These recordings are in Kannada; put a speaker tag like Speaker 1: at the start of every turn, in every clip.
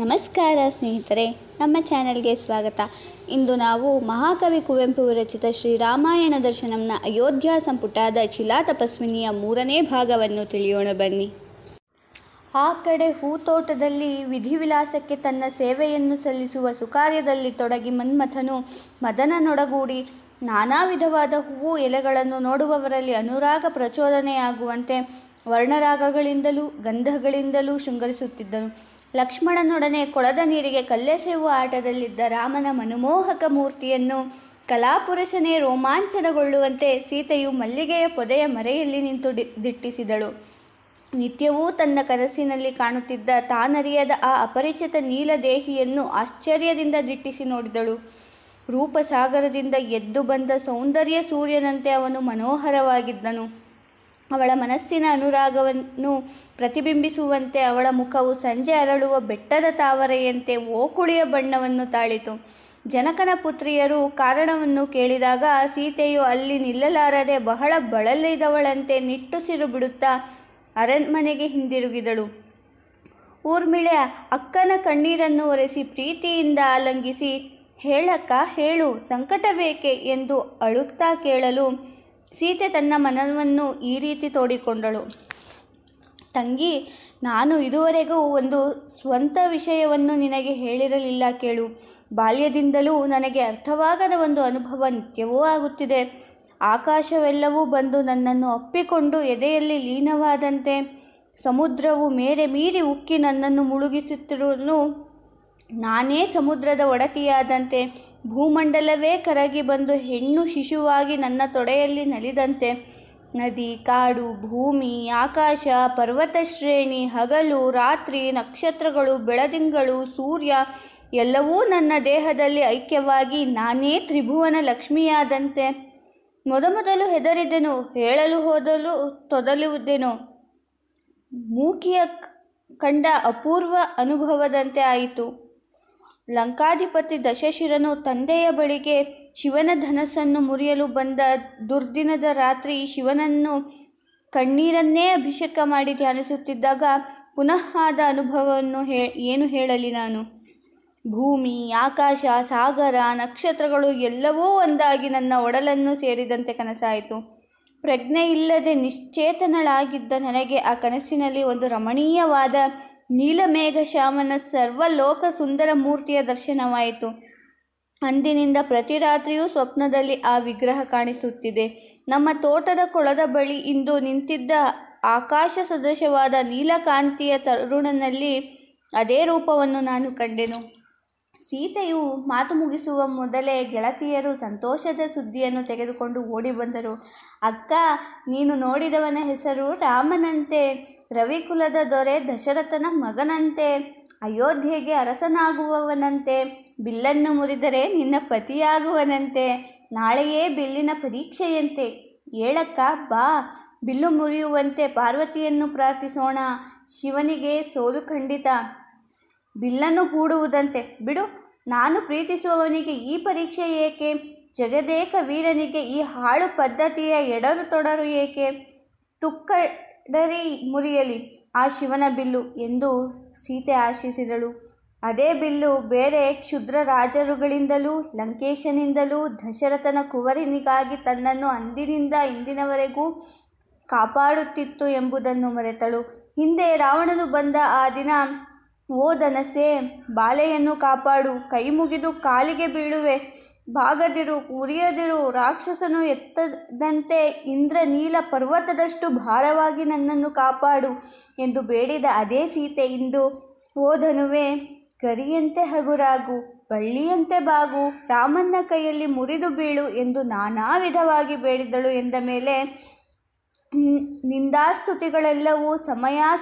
Speaker 1: ನಮಸ್ಕಾರ ಸ್ನೇಹಿತರೆ ನಮ್ಮ ಚಾನೆಲ್ಗೆ ಸ್ವಾಗತ ಇಂದು ನಾವು ಮಹಾಕವಿ ಕುವೆಂಪು ವಿರಚಿತ ಶ್ರೀರಾಮಾಯಣ ದರ್ಶನಂನ ಅಯೋಧ್ಯ ಸಂಪುಟದ ಚಿಲಾ ತಪಸ್ವಿನಿಯ ಮೂರನೇ ಭಾಗವನ್ನು ತಿಳಿಯೋಣ ಬನ್ನಿ ಆ ಕಡೆ ಹೂತೋಟದಲ್ಲಿ ವಿಧಿವಿಲಾಸಕ್ಕೆ ತನ್ನ ಸೇವೆಯನ್ನು ಸಲ್ಲಿಸುವ ಸುಕಾರ್ಯದಲ್ಲಿ ತೊಡಗಿ ಮನ್ಮಥನು ಮದನನೊಡಗೂಡಿ ನಾನಾ ವಿಧವಾದ ಹೂವು ಎಲೆಗಳನ್ನು ನೋಡುವವರಲ್ಲಿ ಅನುರಾಗ ಪ್ರಚೋದನೆಯಾಗುವಂತೆ ವರ್ಣರಾಗಗಳಿಂದಲೂ ಗಂಧಗಳಿಂದಲೂ ಶೃಂಗರಿಸುತ್ತಿದ್ದನು ಲಕ್ಷ್ಮಣನೊಡನೆ ಕೊಳದ ನೀರಿಗೆ ಕಲ್ಲೆಸೆಯುವ ಆಟದಲ್ಲಿದ್ದ ರಾಮನ ಮನಮೋಹಕ ಮೂರ್ತಿಯನ್ನು ಕಲಾಪುರುಷನೇ ರೋಮಾಂಚನಗೊಳ್ಳುವಂತೆ ಸೀತೆಯು ಮಲ್ಲಿಗೆಯ ಪೊದೆಯ ಮರೆಯಲ್ಲಿ ನಿಂತು ದಿಟ್ಟಿಸಿದಳು ನಿತ್ಯವೂ ತನ್ನ ಕನಸಿನಲ್ಲಿ ಕಾಣುತ್ತಿದ್ದ ತಾನರಿಯದ ಆ ಅಪರಿಚಿತ ನೀಲ ದೇಹಿಯನ್ನು ಆಶ್ಚರ್ಯದಿಂದ ದಿಟ್ಟಿಸಿ ನೋಡಿದಳು ರೂಪಸಾಗರದಿಂದ ಎದ್ದು ಬಂದ ಸೌಂದರ್ಯ ಸೂರ್ಯನಂತೆ ಅವನು ಮನೋಹರವಾಗಿದ್ದನು ಅವಳ ಮನಸ್ಸಿನ ಅನುರಾಗವನ್ನು ಪ್ರತಿಬಿಂಬಿಸುವಂತೆ ಅವಳ ಮುಖವು ಸಂಜೆ ಅರಳುವ ಬೆಟ್ಟದ ತಾವರೆಯಂತೆ ಓಕುಳಿಯ ಬಣ್ಣವನ್ನು ತಾಳಿತು ಜನಕನ ಪುತ್ರಿಯರು ಕಾರಣವನ್ನು ಕೇಳಿದಾಗ ಸೀತೆಯು ಅಲ್ಲಿ ನಿಲ್ಲಲಾರದೆ ಬಹಳ ಬಳಲಿದವಳಂತೆ ನಿಟ್ಟುಸಿರು ಬಿಡುತ್ತಾ ಅರಣ್ಮನೆಗೆ ಹಿಂದಿರುಗಿದಳು ಊರ್ಮಿಳೆ ಅಕ್ಕನ ಕಣ್ಣೀರನ್ನು ಒರೆಸಿ ಪ್ರೀತಿಯಿಂದ ಆಲಂಗಿಸಿ ಹೇಳಕ್ಕ ಹೇಳು ಸಂಕಟವೇಕೆ ಎಂದು ಅಳುತ್ತಾ ಕೇಳಲು ಸೀತೆ ತನ್ನ ಮನವನ್ನು ಈ ರೀತಿ ತೋಡಿಕೊಂಡಳು ತಂಗಿ ನಾನು ಇದುವರೆಗೂ ಒಂದು ಸ್ವಂತ ವಿಷಯವನ್ನು ನಿನಗೆ ಹೇಳಿರಲಿಲ್ಲ ಕೇಳು ಬಾಲ್ಯದಿಂದಲೂ ನನಗೆ ಅರ್ಥವಾಗದ ಒಂದು ಅನುಭವ ನಿತ್ಯವೂ ಆಗುತ್ತಿದೆ ಆಕಾಶವೆಲ್ಲವೂ ಬಂದು ನನ್ನನ್ನು ಅಪ್ಪಿಕೊಂಡು ಎದೆಯಲ್ಲಿ ಲೀನವಾದಂತೆ ಸಮುದ್ರವು ಮೇರೆ ಮೀರಿ ಉಕ್ಕಿ ನನ್ನನ್ನು ಮುಳುಗಿಸುತ್ತಿರಲು ನಾನೇ ಸಮುದ್ರದ ಒಡತಿಯಾದಂತೆ ಭೂಮಂಡಲವೇ ಕರಗಿ ಬಂದು ಹೆಣ್ಣು ಶಿಶುವಾಗಿ ನನ್ನ ತೊಡೆಯಲ್ಲಿ ನಲಿದಂತೆ ನದಿ ಕಾಡು ಭೂಮಿ ಆಕಾಶ ಪರ್ವತ ಶ್ರೇಣಿ ಹಗಲು ರಾತ್ರಿ ನಕ್ಷತ್ರಗಳು ಬೆಳದಿಂಗಳು ಸೂರ್ಯ ಎಲ್ಲವೂ ನನ್ನ ದೇಹದಲ್ಲಿ ಐಕ್ಯವಾಗಿ ನಾನೇ ತ್ರಿಭುವನ ಲಕ್ಷ್ಮಿಯಾದಂತೆ ಮೊದಮೊದಲು ಹೆದರಿದೆನು ಹೇಳಲು ಹೋದಲು ತೊದಲುವುದೆನು ಮೂಕಿಯ ಕಂಡ ಅಪೂರ್ವ ಅನುಭವದಂತೆ ಆಯಿತು ಲಂಕಾಧಿಪತಿ ದಶಶಿರನು ತಂದೆಯ ಬಳಿಗೆ ಶಿವನ ಧನಸ್ಸನ್ನು ಮುರಿಯಲು ಬಂದ ದುರ್ದಿನದ ರಾತ್ರಿ ಶಿವನನ್ನು ಕಣ್ಣೀರನ್ನೇ ಅಭಿಷೇಕ ಮಾಡಿ ಧ್ಯಾನಿಸುತ್ತಿದ್ದಾಗ ಪುನಃ ಆದ ಅನುಭವವನ್ನು ಹೇ ಏನು ಹೇಳಲಿ ನಾನು ಭೂಮಿ ಆಕಾಶ ಸಾಗರ ನಕ್ಷತ್ರಗಳು ಎಲ್ಲವೂ ಒಂದಾಗಿ ನನ್ನ ಒಡಲನ್ನು ಸೇರಿದಂತೆ ಕನಸಾಯಿತು ಪ್ರಜ್ಞೆ ಇಲ್ಲದೆ ನಿಶ್ಚೇತನಳಾಗಿದ್ದ ನನಗೆ ಆ ಕನಸಿನಲ್ಲಿ ಒಂದು ರಮಣೀಯವಾದ ನೀಲಮೇಘಶ್ಯಾಮನ ಸರ್ವಲೋಕ ಸುಂದರ ಮೂರ್ತಿಯ ದರ್ಶನವಾಯಿತು ಅಂದಿನಿಂದ ಪ್ರತಿ ರಾತ್ರಿಯೂ ಸ್ವಪ್ನದಲ್ಲಿ ಆ ವಿಗ್ರಹ ಕಾಣಿಸುತ್ತಿದೆ ನಮ್ಮ ತೋಟದ ಕೊಳದ ಬಳಿ ಇಂದು ನಿಂತಿದ್ದ ಆಕಾಶ ಸದೃಶವಾದ ನೀಲಕಾಂತಿಯ ತರುಣನಲ್ಲಿ ಅದೇ ರೂಪವನ್ನು ನಾನು ಕಂಡೆನು ಸೀತೆಯು ಮಾತು ಮುಗಿಸುವ ಮೊದಲೇ ಗೆಳತಿಯರು ಸಂತೋಷದ ಸುದ್ದಿಯನ್ನು ತೆಗೆದುಕೊಂಡು ಓಡಿ ಬಂದರು ಅಕ್ಕ ನೀನು ನೋಡಿದವನ ಹೆಸರು ರಾಮನಂತೆ ರವಿಕುಲದ ದೊರೆ ದಶರಥನ ಮಗನಂತೆ ಅಯೋಧ್ಯೆಗೆ ಅರಸನಾಗುವವನಂತೆ ಬಿಲ್ಲನ್ನು ಮುರಿದರೆ ನಿನ್ನ ಪತಿಯಾಗುವನಂತೆ ನಾಳೆಯೇ ಬಿಲ್ಲಿನ ಪರೀಕ್ಷೆಯಂತೆ ಏಳಕ್ಕ ಬಾ ಬಿಲ್ಲು ಮುರಿಯುವಂತೆ ಪಾರ್ವತಿಯನ್ನು ಪ್ರಾರ್ಥಿಸೋಣ ಶಿವನಿಗೆ ಸೋಲು ಖಂಡಿತ ಬಿಲ್ಲನ್ನು ಹೂಡುವುದಂತೆ ಬಿಡು ನಾನು ಪ್ರೀತಿಸುವವನಿಗೆ ಈ ಪರೀಕ್ಷೆ ಏಕೆ ಜಗದೇಕ ವೀರನಿಗೆ ಈ ಹಾಳು ಪದ್ಧತಿಯ ಎಡರು ತೊಡರು ಏಕೆ ತುಕ್ಕಡರಿ ಮುರಿಯಲಿ ಆ ಶಿವನ ಬಿಲ್ಲು ಎಂದು ಸೀತೆ ಆಶಿಸಿದಳು ಅದೇ ಬಿಲ್ಲು ಬೇರೆ ಕ್ಷುದ್ರ ರಾಜರುಗಳಿಂದಲೂ ಲಂಕೇಶನಿಂದಲೂ ದಶರಥನ ಕುವರಿನಿಗಾಗಿ ತನ್ನನ್ನು ಅಂದಿನಿಂದ ಇಂದಿನವರೆಗೂ ಕಾಪಾಡುತ್ತಿತ್ತು ಎಂಬುದನ್ನು ಮರೆತಳು ಹಿಂದೆ ರಾವಣನು ಬಂದ ಆ ದಿನ ಓ ದನಸೆ ಬಾಲೆಯನ್ನು ಕಾಪಾಡು ಕೈ ಮುಗಿದು ಕಾಲಿಗೆ ಬೀಳುವೆ ಬಾಗದಿರು ಉರಿಯದಿರು ರಾಕ್ಷಸನು ಎತ್ತದಂತೆ ಇಂದ್ರ ನೀಲ ಪರ್ವತದಷ್ಟು ಭಾರವಾಗಿ ನನ್ನನ್ನು ಕಾಪಾಡು ಎಂದು ಬೇಡಿದ ಅದೇ ಸೀತೆ ಇಂದು ಓದನುವೆ ಕರಿಯಂತೆ ಹಗುರಾಗು ಬಳ್ಳಿಯಂತೆ ಬಾಗು ರಾಮನ ಕೈಯಲ್ಲಿ ಮುರಿದು ಬೀಳು ಎಂದು ನಾನಾ ವಿಧವಾಗಿ ಬೇಡಿದಳು ಎಂದ ಮೇಲೆ ನಿಂದಾಸ್ತುತಿಗಳೆಲ್ಲವೂ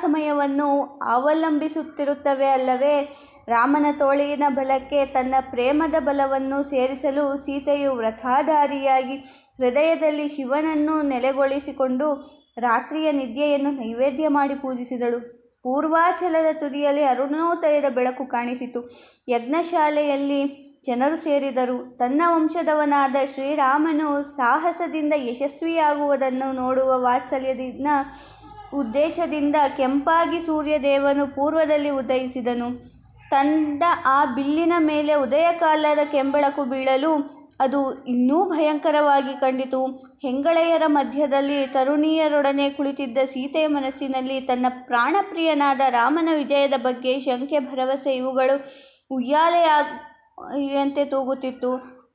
Speaker 1: ಸಮಯವನ್ನು ಅವಲಂಬಿಸುತ್ತಿರುತ್ತವೆ ಅಲ್ಲವೇ ರಾಮನ ತೋಳಿನ ಬಲಕ್ಕೆ ತನ್ನ ಪ್ರೇಮದ ಬಲವನ್ನು ಸೇರಿಸಲು ಸೀತೆಯು ವ್ರತಾಧಾರಿಯಾಗಿ ಹೃದಯದಲ್ಲಿ ಶಿವನನ್ನು ನೆಲೆಗೊಳಿಸಿಕೊಂಡು ರಾತ್ರಿಯ ನಿದ್ಯೆಯನ್ನು ನೈವೇದ್ಯ ಮಾಡಿ ಪೂಜಿಸಿದಳು ಪೂರ್ವಾಚಲದ ತುದಿಯಲ್ಲಿ ಅರುಣೋದಯದ ಬೆಳಕು ಕಾಣಿಸಿತು ಯಜ್ಞಶಾಲೆಯಲ್ಲಿ ಜನರು ಸೇರಿದರು ತನ್ನ ವಂಶದವನಾದ ಶ್ರೀರಾಮನು ಸಾಹಸದಿಂದ ಯಶಸ್ವಿಯಾಗುವುದನ್ನು ನೋಡುವ ವಾತ್ಸಲ್ಯದಿಂದ ಉದ್ದೇಶದಿಂದ ಕೆಂಪಾಗಿ ಸೂರ್ಯದೇವನು ಪೂರ್ವದಲ್ಲಿ ಉದಯಿಸಿದನು ತಂದ ಆ ಬಿಲ್ಲಿನ ಮೇಲೆ ಉದಯಕಾಲದ ಕೆಂಬಳಕು ಬೀಳಲು ಅದು ಇನ್ನೂ ಭಯಂಕರವಾಗಿ ಕಂಡಿತು ಹೆಂಗಳೆಯರ ಮಧ್ಯದಲ್ಲಿ ತರುಣಿಯರೊಡನೆ ಕುಳಿತಿದ್ದ ಸೀತೆಯ ಮನಸ್ಸಿನಲ್ಲಿ ತನ್ನ ಪ್ರಾಣಪ್ರಿಯನಾದ ರಾಮನ ವಿಜಯದ ಬಗ್ಗೆ ಶಂಕೆ ಭರವಸೆ ಇವುಗಳು ಉಯ್ಯಾಲೆಯಾಗ ಯಂತೆ ತೂಗುತ್ತಿತ್ತು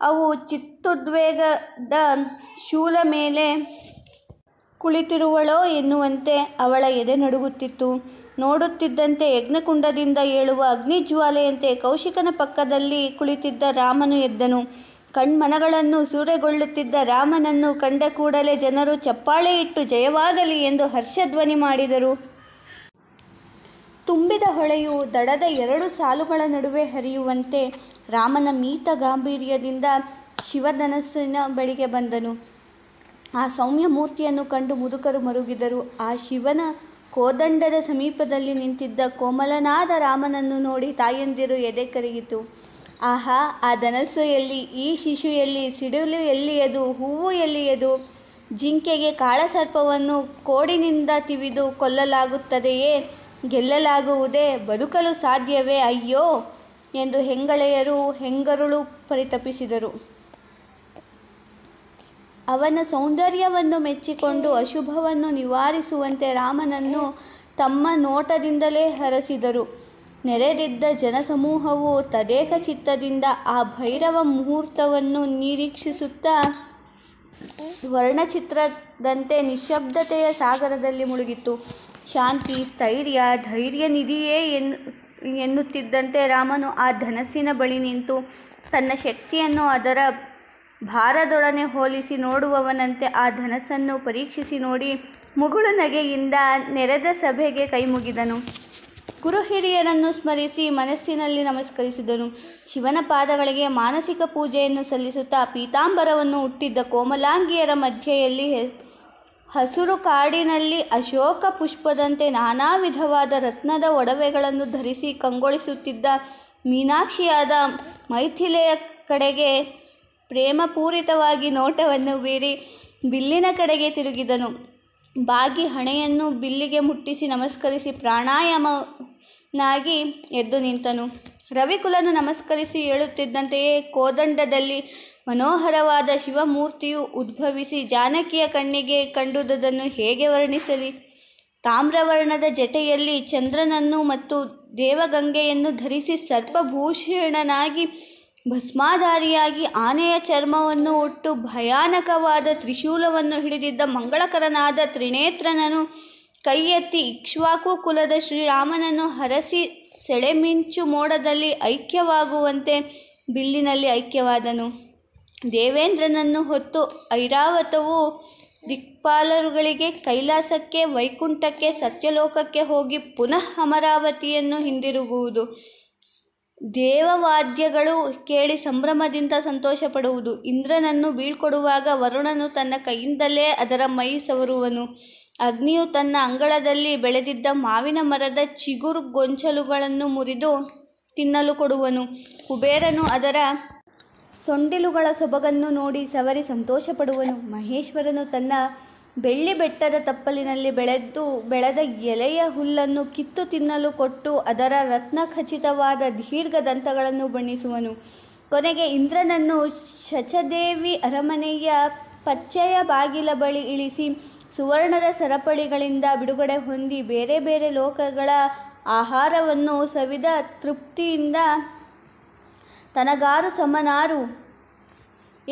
Speaker 1: ಅವು ಚಿತ್ತೋದ್ವೇಗದ ಶೂಲ ಮೇಲೆ ಕುಳಿತಿರುವಳೋ ಎನ್ನುವಂತೆ ಅವಳ ಎದೆ ನಡುಗುತ್ತಿತ್ತು ನೋಡುತ್ತಿದ್ದಂತೆ ಯಜ್ಞಕುಂಡದಿಂದ ಏಳುವ ಅಗ್ನಿಜ್ವಾಲೆಯಂತೆ ಕೌಶಿಕನ ಪಕ್ಕದಲ್ಲಿ ಕುಳಿತಿದ್ದ ರಾಮನು ಎದ್ದನು ಕಣ್ಮನಗಳನ್ನು ಸೂರೆಗೊಳ್ಳುತ್ತಿದ್ದ ರಾಮನನ್ನು ಕಂಡ ಕೂಡಲೇ ಜನರು ಚಪ್ಪಾಳೆ ಇಟ್ಟು ಜಯವಾಗಲಿ ಎಂದು ಹರ್ಷಧ್ವನಿ ಮಾಡಿದರು ತುಂಬಿದ ಹೊಳೆಯು ದಡದ ಎರಡು ಸಾಲುಗಳ ನಡುವೆ ಹರಿಯುವಂತೆ ರಾಮನ ಮೀತ ಗಾಂಭೀರ್ಯದಿಂದ ಶಿವಧನಸ್ಸಿನ ಬಳಿಗೆ ಬಂದನು ಆ ಸೌಮ್ಯ ಮೂರ್ತಿಯನ್ನು ಕಂಡು ಮುದುಕರು ಮರುಗಿದರು ಆ ಶಿವನ ಕೋದಂಡದ ಸಮೀಪದಲ್ಲಿ ನಿಂತಿದ್ದ ಕೋಮಲನಾದ ರಾಮನನ್ನು ನೋಡಿ ತಾಯಂದಿರು ಎದೆ ಕರಗಿತು ಆಹಾ ಆ ಧನಸ್ಸು ಎಲ್ಲಿ ಈ ಶಿಶು ಎಲ್ಲಿ ಸಿಡಿಲು ಎಲ್ಲಿಯದು ಹೂವು ಎಲ್ಲಿಯದು ಜಿಂಕೆಗೆ ಕಾಳಸರ್ಪವನ್ನು ಕೋಡಿನಿಂದ ತಿವಿದು ಕೊಲ್ಲಲಾಗುತ್ತದೆಯೇ ಗೆಲ್ಲಲಾಗುವುದೇ ಬದುಕಲು ಸಾಧ್ಯವೇ ಅಯ್ಯೋ ಎಂದು ಹೆಂಗಳೆಯರು ಹೆಂಗರುಳು ಪರಿತಪಿಸಿದರು ಅವನ ಸೌಂದರ್ಯವನ್ನು ಮೆಚ್ಚಿಕೊಂಡು ಅಶುಭವನ್ನು ನಿವಾರಿಸುವಂತೆ ರಾಮನನ್ನು ತಮ್ಮ ನೋಟದಿಂದಲೇ ಹರಸಿದರು ನೆರೆದಿದ್ದ ಜನಸಮೂಹವು ತದೇಕ ಚಿತ್ತದಿಂದ ಆ ಭೈರವ ಮುಹೂರ್ತವನ್ನು ನಿರೀಕ್ಷಿಸುತ್ತಾ ವರ್ಣಚಿತ್ರದಂತೆ ನಿಶ್ಶಬ್ದತೆಯ ಸಾಗರದಲ್ಲಿ ಮುಳುಗಿತ್ತು ಶಾಂತಿ ಸ್ಥೈರ್ಯ ಧೈರ್ಯ ನಿಧಿಯೇ ಎನ್ನು ಎನ್ನುತ್ತಿದ್ದಂತೆ ರಾಮನು ಆ ಧನಸ್ಸಿನ ಬಳಿ ನಿಂತು ತನ್ನ ಶಕ್ತಿಯನ್ನು ಅದರ ಭಾರದೊಡನೆ ಹೋಲಿಸಿ ನೋಡುವವನಂತೆ ಆ ಧನಸ್ಸನ್ನು ಪರೀಕ್ಷಿಸಿ ನೋಡಿ ಮುಗುಳು ನಗೆಯಿಂದ ನೆರೆದ ಸಭೆಗೆ ಕೈಮುಗಿದನು ಗುರು ಹಿರಿಯರನ್ನು ಸ್ಮರಿಸಿ ಮನಸ್ಸಿನಲ್ಲಿ ನಮಸ್ಕರಿಸಿದನು ಶಿವನ ಪಾದಗಳಿಗೆ ಮಾನಸಿಕ ಪೂಜೆಯನ್ನು ಸಲ್ಲಿಸುತ್ತಾ ಪೀತಾಂಬರವನ್ನು ಹುಟ್ಟಿದ್ದ ಕೋಮಲಾಂಗಿಯರ ಮಧ್ಯೆಯಲ್ಲಿ ಹಸುರು ಕಾಡಿನಲ್ಲಿ ಅಶೋಕ ಪುಷ್ಪದಂತೆ ನಾನಾ ವಿಧವಾದ ರತ್ನದ ಒಡವೆಗಳನ್ನು ಧರಿಸಿ ಕಂಗೊಳಿಸುತ್ತಿದ್ದ ಮೀನಾಕ್ಷಿಯಾದ ಮೈಥಿಲೆಯ ಕಡೆಗೆ ಪ್ರೇಮಪೂರಿತವಾಗಿ ನೋಟವನ್ನು ಬೀರಿ ಬಿಲ್ಲಿನ ಕಡೆಗೆ ತಿರುಗಿದನು ಬಾಗಿ ಹಣೆಯನ್ನು ಬಿಲ್ಲಿಗೆ ಮುಟ್ಟಿಸಿ ನಮಸ್ಕರಿಸಿ ಪ್ರಾಣಾಯಾಮನಾಗಿ ಎದ್ದು ನಿಂತನು ರವಿಕುಲನು ನಮಸ್ಕರಿಸಿ ಹೇಳುತ್ತಿದ್ದಂತೆಯೇ ಕೋದಂಡದಲ್ಲಿ ಮನೋಹರವಾದ ಶಿವಮೂರ್ತಿಯು ಉದ್ಭವಿಸಿ ಜಾನಕಿಯ ಕಣ್ಣಿಗೆ ಕಂಡುದನ್ನು ಹೇಗೆ ವರ್ಣಿಸಲಿ ತಾಮ್ರವರ್ಣದ ಜಟೆಯಲ್ಲಿ ಚಂದ್ರನನ್ನು ಮತ್ತು ದೇವಗಂಗೆಯನ್ನು ಧರಿಸಿ ಸರ್ಪಭೂಷಣನಾಗಿ ಭಸ್ಮಾಧಾರಿಯಾಗಿ ಆನೆಯ ಚರ್ಮವನ್ನು ಉಟ್ಟು ಭಯಾನಕವಾದ ತ್ರಿಶೂಲವನ್ನು ಹಿಡಿದಿದ್ದ ಮಂಗಳಕರನಾದ ತ್ರಿನೇತ್ರನನು ಕೈ ಎತ್ತಿ ಇಕ್ಷ್ವಾಕು ಕುಲದ ಶ್ರೀರಾಮನನ್ನು ಹರಸಿ ಸೆಳೆಮಿಂಚು ಮೋಡದಲ್ಲಿ ಐಕ್ಯವಾಗುವಂತೆ ಬಿಲ್ಲಿನಲ್ಲಿ ಐಕ್ಯವಾದನು ದೇವೇಂದ್ರನನ್ನು ಹೊತ್ತು ಐರಾವತವು ದಿಕ್ಪಾಲರುಗಳಿಗೆ ಕೈಲಾಸಕ್ಕೆ ವೈಕುಂಠಕ್ಕೆ ಸತ್ಯಲೋಕಕ್ಕೆ ಹೋಗಿ ಪುನಃ ಅಮರಾವತಿಯನ್ನು ಹಿಂದಿರುಗುವುದು ದೇವವಾದ್ಯಗಳು ಕೇಳಿ ಸಂಭ್ರಮದಿಂದ ಸಂತೋಷ ಪಡುವುದು ಇಂದ್ರನನ್ನು ಬೀಳ್ಕೊಡುವಾಗ ವರುಣನು ತನ್ನ ಕೈಯಿಂದಲೇ ಅದರ ಮೈ ಸವರುವನು ಅಗ್ನಿಯು ತನ್ನ ಅಂಗಳದಲ್ಲಿ ಬೆಳೆದಿದ್ದ ಮಾವಿನ ಮರದ ಚಿಗುರು ಗೊಂಚಲುಗಳನ್ನು ಮುರಿದು ತಿನ್ನಲು ಕೊಡುವನು ಕುಬೇರನು ಅದರ ಸೊಂಡಿಲುಗಳ ಸೊಬಗನ್ನು ನೋಡಿ ಸವರಿ ಸಂತೋಷಪಡುವನು ಮಹೇಶ್ವರನು ತನ್ನ ಬೆಳ್ಳಿ ಬೆಟ್ಟದ ತಪ್ಪಲಿನಲ್ಲಿ ಬೆಳೆದು ಬೆಳೆದ ಎಲೆಯ ಹುಲ್ಲನ್ನು ಕಿತ್ತು ತಿನ್ನಲು ಕೊಟ್ಟು ಅದರ ರತ್ನ ಖಚಿತವಾದ ದೀರ್ಘ ದಂತಗಳನ್ನು ಬಣ್ಣಿಸುವನು ಕೊನೆಗೆ ಇಂದ್ರನನ್ನು ಶಚದೇವಿ ಅರಮನೆಯ ಪಚ್ಚೆಯ ಬಾಗಿಲ ಬಳಿ ಇಳಿಸಿ ಸುವರ್ಣದ ಸರಪಳಿಗಳಿಂದ ಬಿಡುಗಡೆ ಹೊಂದಿ ಬೇರೆ ಬೇರೆ ಲೋಕಗಳ ಆಹಾರವನ್ನು ಸವಿದ ತೃಪ್ತಿಯಿಂದ ತನಗಾರು ಸಮನಾರು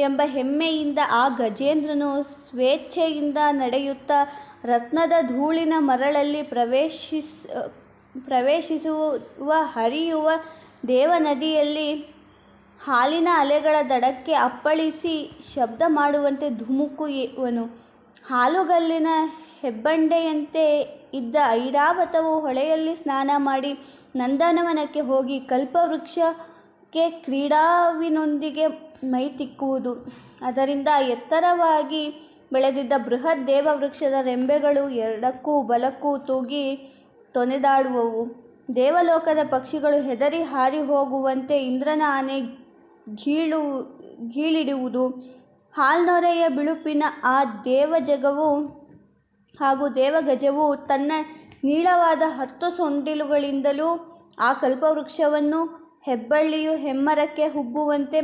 Speaker 1: ಎಂಬ ಹೆಮ್ಮೆಯಿಂದ ಆ ಗಜೇಂದ್ರನು ಸ್ವೇಚ್ಛೆಯಿಂದ ನಡೆಯುತ್ತಾ ರತ್ನದ ಧೂಳಿನ ಮರಳಲ್ಲಿ ಪ್ರವೇಶಿಸ್ ಪ್ರವೇಶಿಸುವ ಹರಿಯುವ ದೇವನದಿಯಲ್ಲಿ ಹಾಲಿನ ಅಲೆಗಳ ದಡಕ್ಕೆ ಅಪ್ಪಳಿಸಿ ಶಬ್ದ ಮಾಡುವಂತೆ ಧುಮುಕು ಇವನು ಹಾಲುಗಲ್ಲಿನ ಹೆಬ್ಬಂಡೆಯಂತೆ ಇದ್ದ ಐರಾವತವು ಹೊಳೆಯಲ್ಲಿ ಸ್ನಾನ ಮಾಡಿ ನಂದನವನಕ್ಕೆ ಹೋಗಿ ಕಲ್ಪವೃಕ್ಷ ಕ್ಕೆ ಕ್ರೀಡಾವಿನೊಂದಿಗೆ ಮೈ ತಿಕ್ಕುವುದು ಅದರಿಂದ ಎತ್ತರವಾಗಿ ಬೆಳೆದಿದ್ದ ಬೃಹತ್ ದೇವವೃಕ್ಷದ ರೆಂಬೆಗಳು ಎರಡಕ್ಕೂ ಬಲಕ್ಕೂ ತೂಗಿ ತೊನೆದಾಡುವವು ದೇವಲೋಕದ ಪಕ್ಷಿಗಳು ಹೆದರಿ ಹಾರಿ ಹೋಗುವಂತೆ ಇಂದ್ರನ ಆನೆ ಗೀಳು ಗೀಳಿಡುವುದು ಹಾಲ್ನೊರೆಯ ಬಿಳುಪಿನ ಆ ದೇವಜಗವು ಹಾಗೂ ದೇವಗಜವು ತನ್ನ ನೀಳವಾದ ಹತ್ತು ಸೊಂಡಿಲುಗಳಿಂದಲೂ ಆ ಕಲ್ಪವೃಕ್ಷವನ್ನು ಹೆಬ್ಬಳ್ಳಿಯು ಹೆಮ್ಮರಕ್ಕೆ ಹುಬ್ಬುವಂತೆ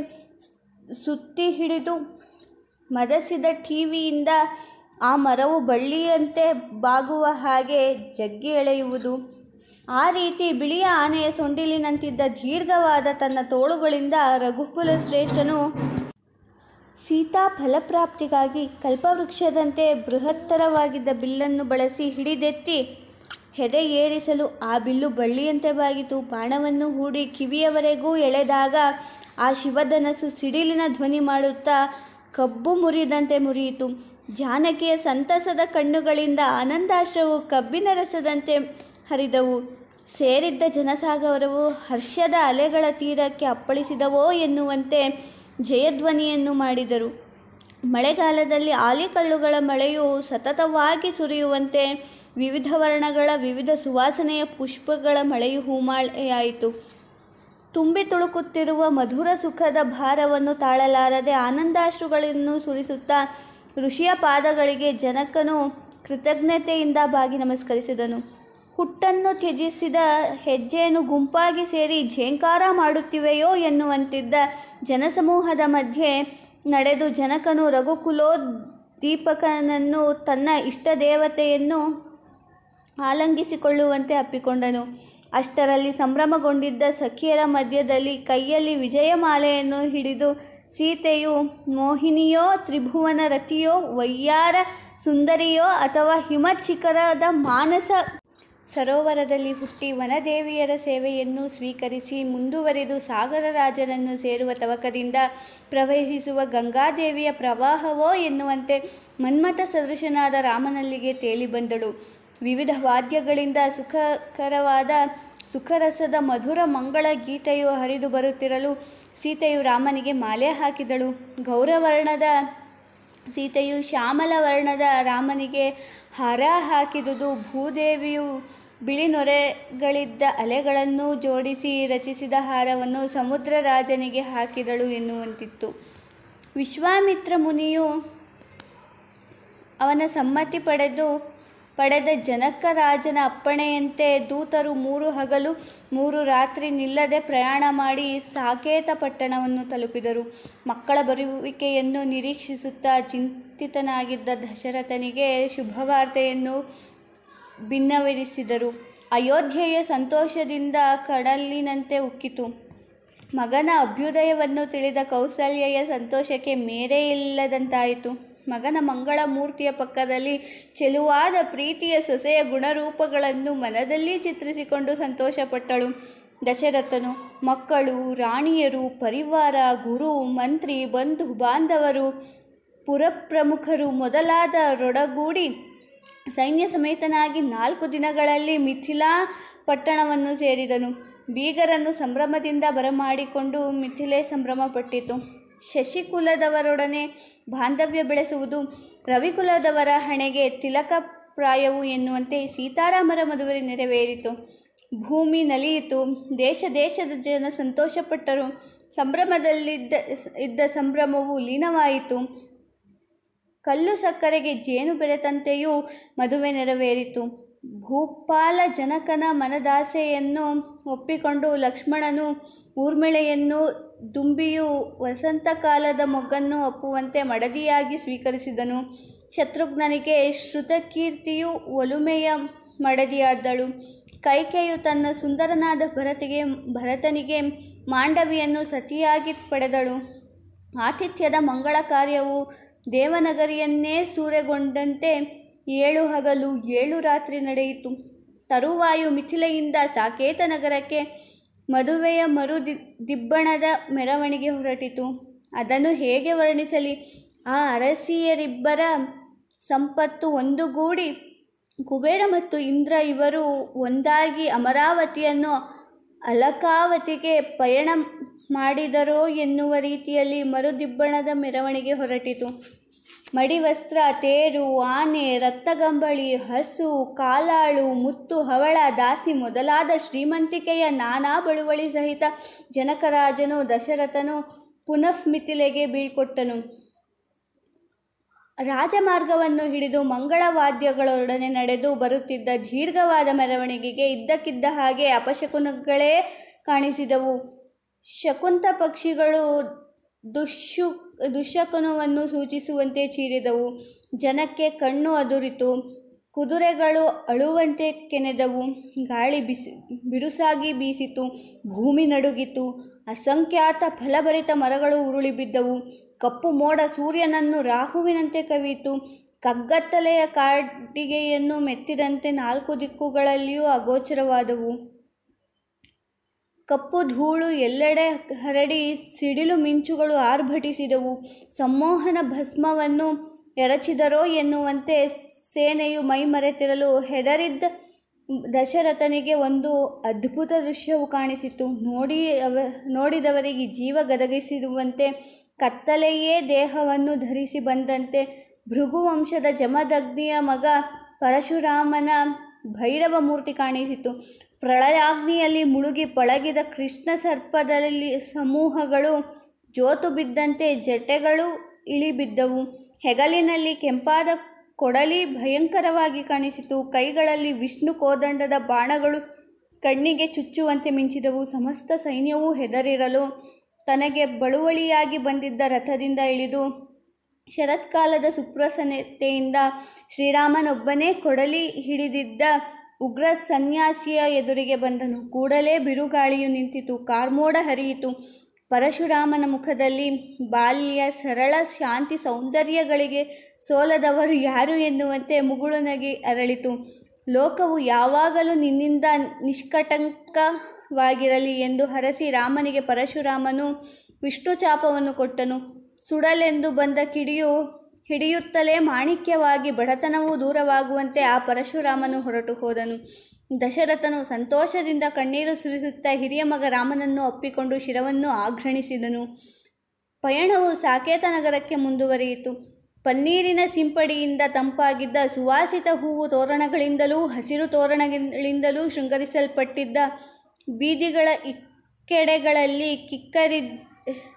Speaker 1: ಸುತ್ತಿ ಹಿಡಿದು ಮದಸಿದ ಟಿವಿಯಿಂದ ಆ ಮರವು ಬಳ್ಳಿಯಂತೆ ಬಾಗುವ ಹಾಗೆ ಜಗ್ಗಿ ಎಳೆಯುವುದು ಆ ರೀತಿ ಬಿಳಿಯ ಆನೆಯ ಸೊಂಡಿಲಿನಂತಿದ್ದ ದೀರ್ಘವಾದ ತನ್ನ ತೋಳುಗಳಿಂದ ರಘುಕುಲ ಶ್ರೇಷ್ಠನು ಸೀತಾ ಫಲಪ್ರಾಪ್ತಿಗಾಗಿ ಕಲ್ಪವೃಕ್ಷದಂತೆ ಬೃಹತ್ತರವಾಗಿದ್ದ ಬಿಲ್ಲನ್ನು ಬಳಸಿ ಹಿಡಿದೆತ್ತಿ ಹೆದೆ ಏರಿಸಲು ಆ ಬಿಲ್ಲು ಬಳ್ಳಿಯಂತೆ ಬಾಗಿತು ಬಾಣವನ್ನು ಹೂಡಿ ಕಿವಿಯವರೆಗೂ ಎಳೆದಾಗ ಆ ಶಿವಧನಸ್ಸು ಸಿಡಿಲಿನ ಧ್ವನಿ ಮಾಡುತ್ತಾ ಕಬ್ಬು ಮುರಿದಂತೆ ಮುರಿಯಿತು ಜಾನಕಿಯ ಸಂತಸದ ಕಣ್ಣುಗಳಿಂದ ಆನಂದಾಶ್ರವು ಕಬ್ಬಿನ ರಸದಂತೆ ಹರಿದವು ಸೇರಿದ್ದ ಜನಸಾಗರವು ಹರ್ಷದ ಅಲೆಗಳ ತೀರಕ್ಕೆ ಅಪ್ಪಳಿಸಿದವೋ ಎನ್ನುವಂತೆ ಜಯಧ್ವನಿಯನ್ನು ಮಾಡಿದರು ಮಳೆಗಾಲದಲ್ಲಿ ಆಲಿಕಲ್ಲುಗಳ ಮಳೆಯು ಸತತವಾಗಿ ಸುರಿಯುವಂತೆ ವಿವಿಧ ವರ್ಣಗಳ ವಿವಿಧ ಸುವಾಸನೆಯ ಪುಷ್ಪಗಳ ಮಳೆಯು ಹೂಮಾಳೆಯಾಯಿತು ತುಂಬಿ ತುಳುಕುತ್ತಿರುವ ಮಧುರ ಸುಖದ ಭಾರವನ್ನು ತಾಳಲಾರದೆ ಆನಂದಾಶ್ರುಗಳನ್ನು ಸುರಿಸುತ್ತಾ ಋಷಿಯ ಪಾದಗಳಿಗೆ ಜನಕನು ಕೃತಜ್ಞತೆಯಿಂದ ಬಾಗಿ ನಮಸ್ಕರಿಸಿದನು ಹುಟ್ಟನ್ನು ತ್ಯಜಿಸಿದ ಹೆಜ್ಜೆಯನ್ನು ಗುಂಪಾಗಿ ಸೇರಿ ಝೇಂಕಾರ ಮಾಡುತ್ತಿವೆಯೋ ಎನ್ನುವಂತಿದ್ದ ಜನಸಮೂಹದ ಮಧ್ಯೆ ನಡೆದು ಜನಕನು ರಘುಕುಲೋದ್ದೀಪಕನನ್ನು ತನ್ನ ಇಷ್ಟ ದೇವತೆಯನ್ನು ಆಲಂಗಿಸಿಕೊಳ್ಳುವಂತೆ ಅಪ್ಪಿಕೊಂಡನು ಅಷ್ಟರಲ್ಲಿ ಸಂಭ್ರಮಗೊಂಡಿದ್ದ ಸಖಿಯರ ಮಧ್ಯದಲ್ಲಿ ಕೈಯಲ್ಲಿ ವಿಜಯಮಾಲೆಯನ್ನು ಹಿಡಿದು ಸೀತೆಯು ಮೋಹಿನಿಯೋ ತ್ರಿಭುವನ ರತಿಯೋ ವೈಯಾರ ಸುಂದರಿಯೋ ಅಥವಾ ಹಿಮಚಿಖರದ ಮಾನಸ ಸರೋವರದಲ್ಲಿ ಹುಟ್ಟಿ ವನದೇವಿಯರ ಸೇವೆಯನ್ನು ಸ್ವೀಕರಿಸಿ ಮುಂದುವರೆದು ಸಾಗರ ರಾಜನನ್ನು ಸೇರುವ ತವಕದಿಂದ ಪ್ರವಹಿಸುವ ಗಂಗಾದೇವಿಯ ಪ್ರವಾಹವೋ ಎನ್ನುವಂತೆ ಮನ್ಮಥ ಸದೃಶನಾದ ರಾಮನಲ್ಲಿಗೆ ತೇಲಿ ಬಂದಳು ವಿವಿಧ ವಾದ್ಯಗಳಿಂದ ಸುಖಕರವಾದ ಸುಖರಸದ ಮಧುರ ಮಂಗಳ ಗೀತೆಯು ಹರಿದು ಬರುತ್ತಿರಲು ಸೀತೆಯು ರಾಮನಿಗೆ ಮಾಲೆ ಹಾಕಿದಳು ಗೌರವರ್ಣದ ಸೀತೆಯು ಶ್ಯಾಮಲ ವರ್ಣದ ರಾಮನಿಗೆ ಹಾರ ಹಾಕಿದುದು ಭೂದೇವಿಯು ಬಿಳಿ ನೊರೆಗಳಿದ್ದ ಅಲೆಗಳನ್ನು ಜೋಡಿಸಿ ರಚಿಸಿದ ಹಾರವನ್ನು ಸಮುದ್ರ ರಾಜನಿಗೆ ಹಾಕಿದಳು ಎನ್ನುವಂತಿತ್ತು ವಿಶ್ವಾಮಿತ್ರ ಮುನಿಯು ಅವನ ಸಮ್ಮತಿ ಪಡೆದು ಪಡೆದ ಜನಕ ರಾಜನ ಅಪ್ಪಣೆಯಂತೆ ದೂತರು ಮೂರು ಹಗಲು ಮೂರು ರಾತ್ರಿ ನಿಲ್ಲದೆ ಪ್ರಯಾಣ ಮಾಡಿ ಸಾಕೇತ ಪಟ್ಟಣವನ್ನು ತಲುಪಿದರು ಮಕ್ಕಳ ಬರುವಿಕೆಯನ್ನು ನಿರೀಕ್ಷಿಸುತ್ತಾ ಚಿಂತಿತನಾಗಿದ್ದ ದಶರಥನಿಗೆ ಶುಭವಾರ್ತೆಯನ್ನು ಭಿನ್ನವಿರಿಸಿದರು ಅಯೋಧ್ಯೆಯ ಸಂತೋಷದಿಂದ ಕಡಲಿನಂತೆ ಉಕ್ಕಿತು ಮಗನ ಅಭ್ಯುದಯವನ್ನು ತಿಳಿದ ಕೌಸಲ್ಯೆಯ ಸಂತೋಷಕ್ಕೆ ಮೇರೆಯಿಲ್ಲದಂತಾಯಿತು ಇಲ್ಲದಂತಾಯಿತು ಮಗನ ಮಂಗಳ ಮೂರ್ತಿಯ ಪಕ್ಕದಲ್ಲಿ ಚೆಲುವಾದ ಪ್ರೀತಿಯ ಸೊಸೆಯ ಗುಣರೂಪಗಳನ್ನು ಮನದಲ್ಲಿ ಚಿತ್ರಿಸಿಕೊಂಡು ಸಂತೋಷಪಟ್ಟಳು ದಶರಥನು ಮಕ್ಕಳು ರಾಣಿಯರು ಪರಿವಾರ ಗುರು ಮಂತ್ರಿ ಬಂಧು ಬಾಂಧವರು ಪುರಪ್ರಮುಖರು ಮೊದಲಾದ ರೊಡಗೂಡಿ ಸೈನ್ಯ ಸಮೇತನಾಗಿ ನಾಲ್ಕು ದಿನಗಳಲ್ಲಿ ಮಿಥಿಲಾ ಪಟ್ಟಣವನ್ನು ಸೇರಿದನು ಬೀಗರನ್ನು ಸಂಭ್ರಮದಿಂದ ಬರಮಾಡಿಕೊಂಡು ಮಿಥಿಲೆ ಸಂಭ್ರಮಪಟ್ಟಿತು ಶಶಿಕುಲದವರೊಡನೆ ಬಾಂಧವ್ಯ ಬೆಳೆಸುವುದು ರವಿಕುಲದವರ ಹಣೆಗೆ ತಿಲಕ ಪ್ರಾಯವು ಎನ್ನುವಂತೆ ಸೀತಾರಾಮರ ಮದುವೆ ನೆರವೇರಿತು ಭೂಮಿ ನಲಿಯಿತು ದೇಶ ದೇಶದ ಜನ ಸಂತೋಷಪಟ್ಟರು ಸಂಭ್ರಮದಲ್ಲಿದ್ದ ಇದ್ದ ಸಂಭ್ರಮವು ಲೀನವಾಯಿತು ಕಲ್ಲು ಸಕ್ಕರೆಗೆ ಜೇನು ಬೆರೆತಂತೆಯೂ ಮದುವೆ ನೆರವೇರಿತು ಭೂಪಾಲ ಜನಕನ ಮನದಾಸೆಯನ್ನು ಒಪ್ಪಿಕೊಂಡು ಲಕ್ಷ್ಮಣನು ಊರ್ಮಿಳೆಯನ್ನು ದುಂಬಿಯು ವಸಂತ ಕಾಲದ ಮೊಗ್ಗನ್ನು ಅಪ್ಪುವಂತೆ ಮಡದಿಯಾಗಿ ಸ್ವೀಕರಿಸಿದನು ಶತ್ರುಘ್ನನಿಗೆ ಶ್ರುತಕೀರ್ತಿಯು ಒಲುಮೆಯ ಮಡದಿಯಾದಳು ಕೈಕೆಯು ತನ್ನ ಸುಂದರನಾದ ಭರತಿಗೆ ಭರತನಿಗೆ ಮಾಂಡವಿಯನ್ನು ಸತಿಯಾಗಿ ಪಡೆದಳು ಆತಿಥ್ಯದ ಮಂಗಳ ಕಾರ್ಯವು ದೇವನಗರಿಯನ್ನೇ ಸೂರೆಗೊಂಡಂತೆ ಏಳು ಹಗಲು ಏಳು ರಾತ್ರಿ ನಡೆಯಿತು ತರುವಾಯು ಮಿಥಿಲೆಯಿಂದ ಸಾಕೇತ ನಗರಕ್ಕೆ ಮದುವೆಯ ಮರು ದಿಬ್ಬಣದ ಮೆರವಣಿಗೆ ಹೊರಟಿತು ಅದನ್ನು ಹೇಗೆ ವರ್ಣಿಸಲಿ ಆ ಅರಸಿಯರಿಬ್ಬರ ಸಂಪತ್ತು ಒಂದುಗೂಡಿ ಕುಬೇರ ಮತ್ತು ಇಂದ್ರ ಇವರು ಒಂದಾಗಿ ಅಮರಾವತಿಯನ್ನು ಅಲಕಾವತಿಗೆ ಪಯಣ ಮಾಡಿದರೋ ಎನ್ನುವ ರೀತಿಯಲ್ಲಿ ಮರುದಿಬ್ಬಣದ ಮೆರವಣಿಗೆ ಹೊರಟಿತು ಮಡಿವಸ್ತ್ರ ತೇರು ಆನೆ ರತ್ನಗಂಬಳಿ ಹಸು ಕಾಲಾಳು ಮುತ್ತು ಹವಳ ದಾಸಿ ಮೊದಲಾದ ಶ್ರೀಮಂತಿಕೆಯ ನಾನಾ ಬಳುವಳಿ ಸಹಿತ ಜನಕರಾಜನು ದಶರಥನು ಪುನಃ ಮಿಥಿಲೆಗೆ ಬೀಳ್ಕೊಟ್ಟನು ರಾಜಮಾರ್ಗವನ್ನು ಹಿಡಿದು ವಾದ್ಯಗಳೊಡನೆ ನಡೆದು ಬರುತ್ತಿದ್ದ ದೀರ್ಘವಾದ ಮೆರವಣಿಗೆಗೆ ಇದ್ದಕ್ಕಿದ್ದ ಹಾಗೆ ಅಪಶಕುನಗಳೇ ಕಾಣಿಸಿದವು ಶಕುಂತ ಪಕ್ಷಿಗಳು ದುಶ್ಯು ದುಶ್ಯಕನವನ್ನು ಸೂಚಿಸುವಂತೆ ಚೀರಿದವು ಜನಕ್ಕೆ ಕಣ್ಣು ಅದುರಿತು ಕುದುರೆಗಳು ಅಳುವಂತೆ ಕೆನೆದವು ಗಾಳಿ ಬಿಸಿ ಬಿರುಸಾಗಿ ಬೀಸಿತು ಭೂಮಿ ನಡುಗಿತು ಅಸಂಖ್ಯಾತ ಫಲಭರಿತ ಮರಗಳು ಉರುಳಿ ಬಿದ್ದವು ಕಪ್ಪು ಮೋಡ ಸೂರ್ಯನನ್ನು ರಾಹುವಿನಂತೆ ಕವಿಯಿತು ಕಗ್ಗತ್ತಲೆಯ ಕಾಡಿಗೆಯನ್ನು ಮೆತ್ತಿದಂತೆ ನಾಲ್ಕು ದಿಕ್ಕುಗಳಲ್ಲಿಯೂ ಅಗೋಚರವಾದವು ಕಪ್ಪು ಧೂಳು ಎಲ್ಲೆಡೆ ಹರಡಿ ಸಿಡಿಲು ಮಿಂಚುಗಳು ಆರ್ಭಟಿಸಿದವು ಸಮ್ಮೋಹನ ಭಸ್ಮವನ್ನು ಎರಚಿದರೋ ಎನ್ನುವಂತೆ ಸೇನೆಯು ಮೈಮರೆತಿರಲು ಹೆದರಿದ್ದ ದಶರಥನಿಗೆ ಒಂದು ಅದ್ಭುತ ದೃಶ್ಯವು ಕಾಣಿಸಿತು ನೋಡಿ ಅವ ನೋಡಿದವರಿಗೆ ಜೀವ ಗದಗಿಸಿರುವಂತೆ ಕತ್ತಲೆಯೇ ದೇಹವನ್ನು ಧರಿಸಿ ಬಂದಂತೆ ಭೃಗುವಂಶದ ಜಮದಗ್ನಿಯ ಮಗ ಪರಶುರಾಮನ ಭೈರವ ಮೂರ್ತಿ ಕಾಣಿಸಿತು ಪ್ರಳಯಾಗ್ನಿಯಲ್ಲಿ ಮುಳುಗಿ ಪಳಗಿದ ಕೃಷ್ಣ ಸರ್ಪದಲ್ಲಿ ಸಮೂಹಗಳು ಜೋತು ಬಿದ್ದಂತೆ ಜಟೆಗಳು ಇಳಿಬಿದ್ದವು ಹೆಗಲಿನಲ್ಲಿ ಕೆಂಪಾದ ಕೊಡಲಿ ಭಯಂಕರವಾಗಿ ಕಾಣಿಸಿತು ಕೈಗಳಲ್ಲಿ ವಿಷ್ಣು ಕೋದಂಡದ ಬಾಣಗಳು ಕಣ್ಣಿಗೆ ಚುಚ್ಚುವಂತೆ ಮಿಂಚಿದವು ಸಮಸ್ತ ಸೈನ್ಯವೂ ಹೆದರಿರಲು ತನಗೆ ಬಳುವಳಿಯಾಗಿ ಬಂದಿದ್ದ ರಥದಿಂದ ಇಳಿದು ಶರತ್ಕಾಲದ ಸುಪ್ರಸನ್ನತೆಯಿಂದ ಶ್ರೀರಾಮನೊಬ್ಬನೇ ಕೊಡಲಿ ಹಿಡಿದಿದ್ದ ಉಗ್ರ ಸನ್ಯಾಸಿಯ ಎದುರಿಗೆ ಬಂದನು ಕೂಡಲೇ ಬಿರುಗಾಳಿಯು ನಿಂತಿತು ಕಾರ್ಮೋಡ ಹರಿಯಿತು ಪರಶುರಾಮನ ಮುಖದಲ್ಲಿ ಬಾಲ್ಯ ಸರಳ ಶಾಂತಿ ಸೌಂದರ್ಯಗಳಿಗೆ ಸೋಲದವರು ಯಾರು ಎನ್ನುವಂತೆ ಮುಗುಳುನಗಿ ಅರಳಿತು ಲೋಕವು ಯಾವಾಗಲೂ ನಿನ್ನಿಂದ ನಿಷ್ಕಟಂಕವಾಗಿರಲಿ ಎಂದು ಹರಸಿ ರಾಮನಿಗೆ ಪರಶುರಾಮನು ವಿಷ್ಣು ಚಾಪವನ್ನು ಕೊಟ್ಟನು ಸುಡಲೆಂದು ಬಂದ ಕಿಡಿಯು ಹಿಡಿಯುತ್ತಲೇ ಮಾಣಿಕ್ಯವಾಗಿ ಬಡತನವೂ ದೂರವಾಗುವಂತೆ ಆ ಪರಶುರಾಮನು ಹೊರಟು ಹೋದನು ದಶರಥನು ಸಂತೋಷದಿಂದ ಕಣ್ಣೀರು ಸುರಿಸುತ್ತಾ ಹಿರಿಯ ಮಗ ರಾಮನನ್ನು ಅಪ್ಪಿಕೊಂಡು ಶಿರವನ್ನು ಆಘ್ರಣಿಸಿದನು ಪಯಣವು ಸಾಕೇತ ನಗರಕ್ಕೆ ಮುಂದುವರಿಯಿತು ಪನ್ನೀರಿನ ಸಿಂಪಡಿಯಿಂದ ತಂಪಾಗಿದ್ದ ಸುವಾಸಿತ ಹೂವು ತೋರಣಗಳಿಂದಲೂ ಹಸಿರು ತೋರಣಗಳಿಂದಲೂ ಶೃಂಗರಿಸಲ್ಪಟ್ಟಿದ್ದ ಬೀದಿಗಳ ಇಕ್ಕೆಡೆಗಳಲ್ಲಿ ಕಿಕ್ಕರಿ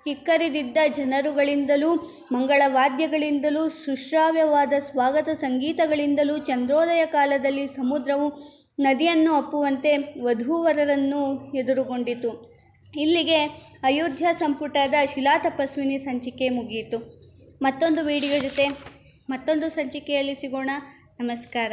Speaker 1: ಕಿಕ್ಕರಿದಿದ್ದ ಜನರುಗಳಿಂದಲೂ ಮಂಗಳವಾದ್ಯಗಳಿಂದಲೂ ಸುಶ್ರಾವ್ಯವಾದ ಸ್ವಾಗತ ಸಂಗೀತಗಳಿಂದಲೂ ಚಂದ್ರೋದಯ ಕಾಲದಲ್ಲಿ ಸಮುದ್ರವು ನದಿಯನ್ನು ಅಪ್ಪುವಂತೆ ವಧೂವರರನ್ನು ಎದುರುಗೊಂಡಿತು ಇಲ್ಲಿಗೆ ಅಯೋಧ್ಯ ಸಂಪುಟದ ತಪಸ್ವಿನಿ ಸಂಚಿಕೆ ಮುಗಿಯಿತು ಮತ್ತೊಂದು ವಿಡಿಯೋ ಜೊತೆ ಮತ್ತೊಂದು ಸಂಚಿಕೆಯಲ್ಲಿ ಸಿಗೋಣ ನಮಸ್ಕಾರ